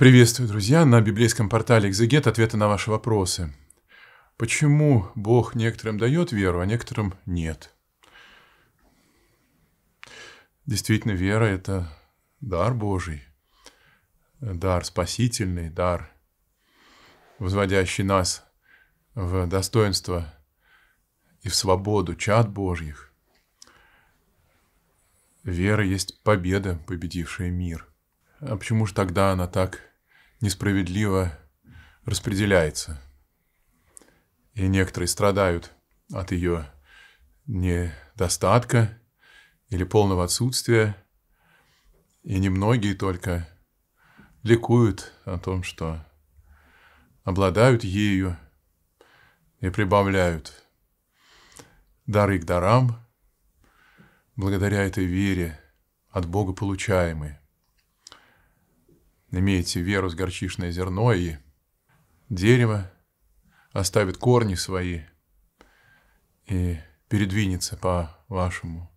Приветствую, друзья, на библейском портале «Экзегет» ответы на ваши вопросы. Почему Бог некоторым дает веру, а некоторым нет? Действительно, вера – это дар Божий, дар спасительный, дар, возводящий нас в достоинство и в свободу чад Божьих. Вера есть победа, победившая мир. А почему же тогда она так несправедливо распределяется. И некоторые страдают от ее недостатка или полного отсутствия, и немногие только ликуют о том, что обладают ею и прибавляют дары к дарам, благодаря этой вере от Бога получаемые имеете веру с горчичное зерно и дерево оставит корни свои и передвинется по вашему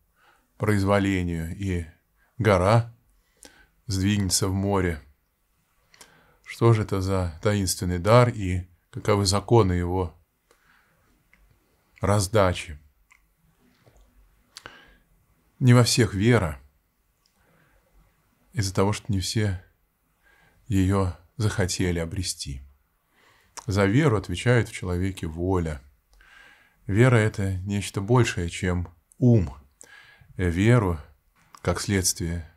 произволению, и гора сдвинется в море. Что же это за таинственный дар и каковы законы его раздачи? Не во всех вера, из-за того, что не все ее захотели обрести. За веру отвечает в человеке воля. Вера – это нечто большее, чем ум. Веру, как следствие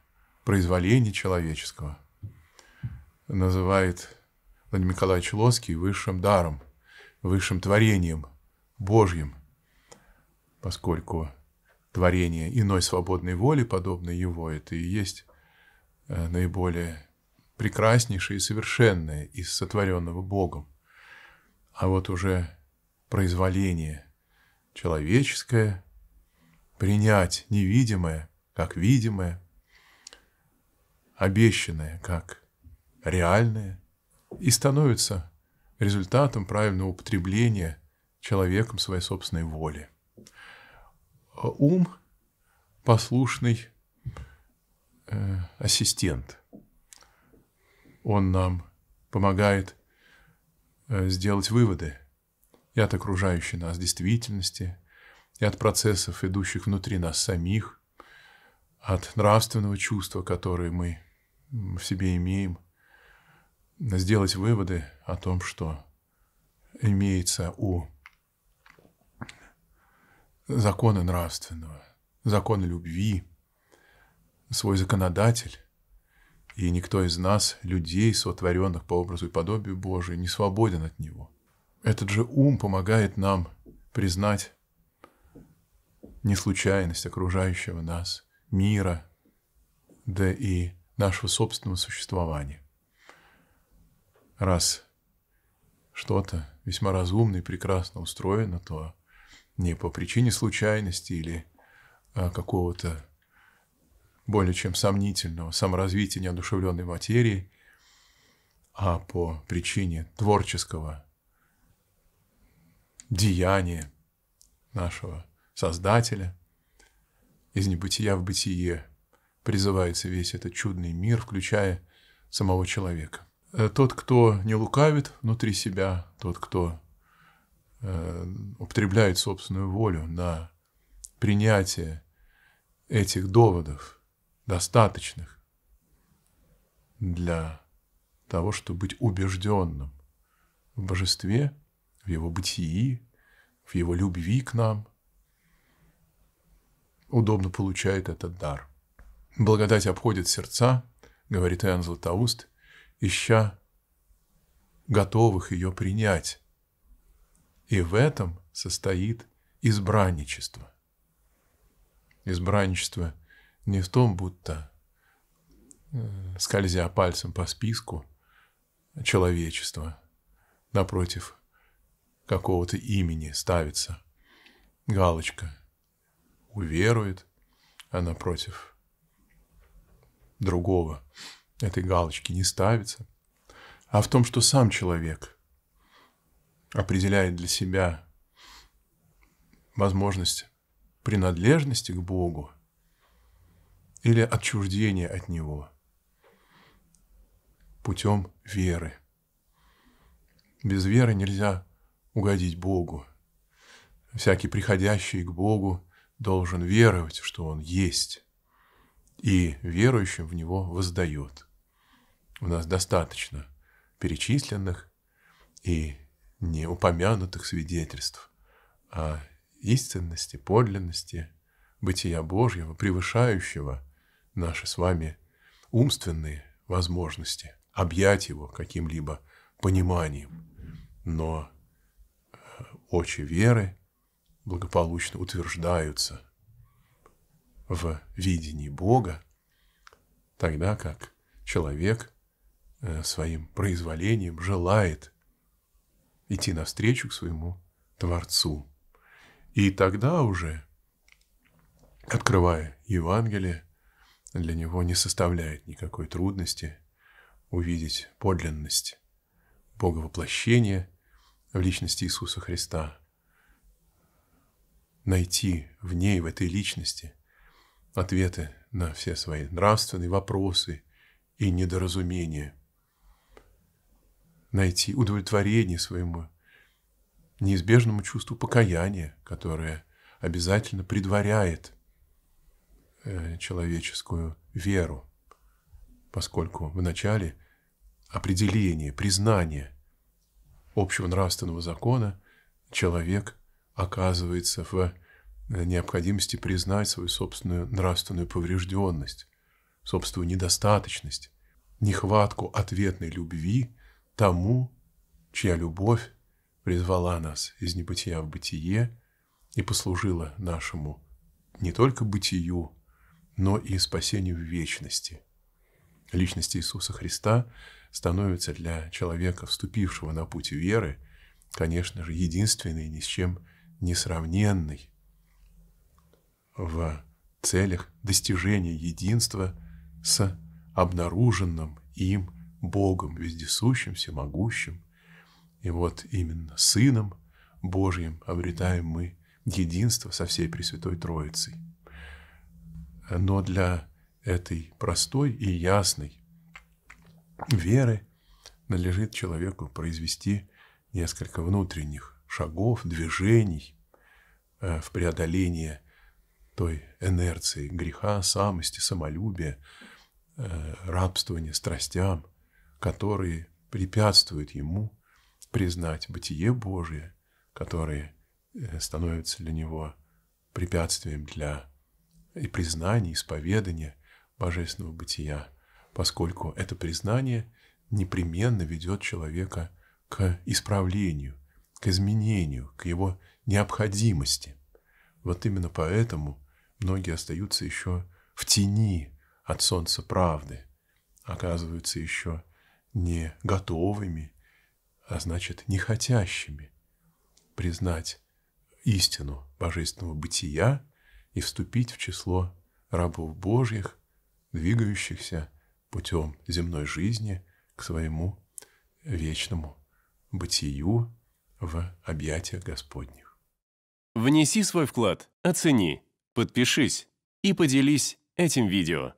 произволения человеческого, называет Владимир Николаевич Лоский высшим даром, высшим творением, Божьим, поскольку творение иной свободной воли, подобное его, это и есть э, наиболее прекраснейшее и совершенное из сотворенного Богом. А вот уже произволение человеческое, принять невидимое как видимое, обещанное как реальное, и становится результатом правильного употребления человеком своей собственной воли. Ум – послушный э, ассистент – он нам помогает э, сделать выводы и от окружающей нас действительности, и от процессов, идущих внутри нас самих, от нравственного чувства, которое мы в себе имеем, сделать выводы о том, что имеется у закона нравственного, закона любви, свой законодатель, и никто из нас, людей, сотворенных по образу и подобию Божию, не свободен от него. Этот же ум помогает нам признать неслучайность окружающего нас, мира, да и нашего собственного существования. Раз что-то весьма разумно и прекрасно устроено, то не по причине случайности или а, какого-то более чем сомнительного саморазвития неодушевленной материи, а по причине творческого деяния нашего Создателя из небытия в бытие призывается весь этот чудный мир, включая самого человека. Э, тот, кто не лукавит внутри себя, тот, кто э, употребляет собственную волю на принятие этих доводов достаточных для того, чтобы быть убежденным в божестве, в его бытии, в его любви к нам, удобно получает этот дар. Благодать обходит сердца, говорит Иоанн Златоуст, ища готовых ее принять. И в этом состоит избранничество. Избранничество – не в том, будто э, скользя пальцем по списку человечества напротив какого-то имени ставится галочка «Уверует», а напротив другого этой галочки не ставится, а в том, что сам человек определяет для себя возможность принадлежности к Богу – или отчуждение от него путем веры. Без веры нельзя угодить Богу. Всякий приходящий к Богу должен веровать, что Он есть, и верующим в Него воздает. У нас достаточно перечисленных и неупомянутых свидетельств о истинности, подлинности бытия Божьего, превышающего наши с вами умственные возможности объять его каким-либо пониманием, но э, очи веры благополучно утверждаются в видении Бога, тогда как человек э, своим произволением желает идти навстречу к своему Творцу. И тогда уже, открывая Евангелие, для него не составляет никакой трудности увидеть подлинность Бога воплощения в личности Иисуса Христа, найти в ней, в этой личности, ответы на все свои нравственные вопросы и недоразумения, найти удовлетворение своему неизбежному чувству покаяния, которое обязательно предваряет Э, человеческую веру, поскольку в начале определение, признание общего нравственного закона человек оказывается в э, необходимости признать свою собственную нравственную поврежденность, собственную недостаточность, нехватку ответной любви тому, чья любовь призвала нас из небытия в бытие и послужила нашему не только бытию, но и спасению в вечности. Личность Иисуса Христа становится для человека, вступившего на путь веры, конечно же, единственной, ни с чем несравненной в целях достижения единства с обнаруженным им Богом, вездесущим, всемогущим. И вот именно Сыном Божьим обретаем мы единство со всей Пресвятой Троицей но для этой простой и ясной веры надлежит человеку произвести несколько внутренних шагов, движений э, в преодолении той инерции греха, самости, самолюбия, э, рабствования страстям, которые препятствуют ему признать бытие Божие, которые э, становятся для него препятствием для и признание, исповедание божественного бытия, поскольку это признание непременно ведет человека к исправлению, к изменению, к его необходимости. Вот именно поэтому многие остаются еще в тени от солнца правды, оказываются еще не готовыми, а значит, не хотящими признать истину божественного бытия – и вступить в число рабов Божьих, двигающихся путем земной жизни к своему вечному бытию в объятиях Господних. Внеси свой вклад, оцени, подпишись и поделись этим видео.